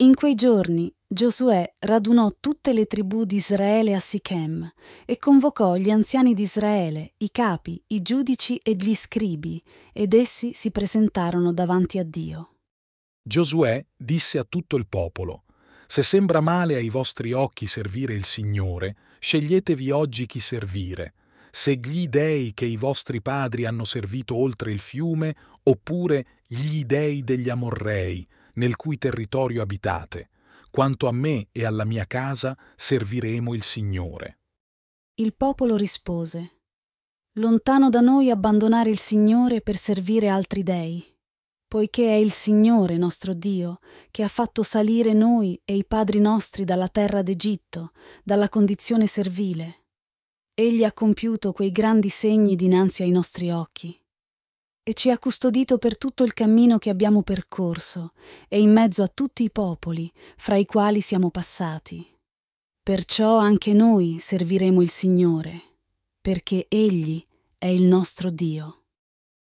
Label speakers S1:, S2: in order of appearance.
S1: In quei giorni Giosuè radunò tutte le tribù di Israele a Sichem e convocò gli anziani di Israele, i capi, i giudici e gli scribi, ed essi si presentarono davanti a Dio.
S2: Giosuè disse a tutto il popolo, Se sembra male ai vostri occhi servire il Signore, sceglietevi oggi chi servire, se gli dei che i vostri padri hanno servito oltre il fiume, oppure gli dei degli Amorrei, nel cui territorio abitate, quanto a me e alla mia casa serviremo il Signore.
S1: Il popolo rispose, Lontano da noi abbandonare il Signore per servire altri dei, poiché è il Signore nostro Dio che ha fatto salire noi e i padri nostri dalla terra d'Egitto, dalla condizione servile. Egli ha compiuto quei grandi segni dinanzi ai nostri occhi e ci ha custodito per tutto il cammino che abbiamo percorso e in mezzo a tutti i popoli fra i quali siamo passati. Perciò anche noi serviremo il Signore, perché Egli è il nostro Dio.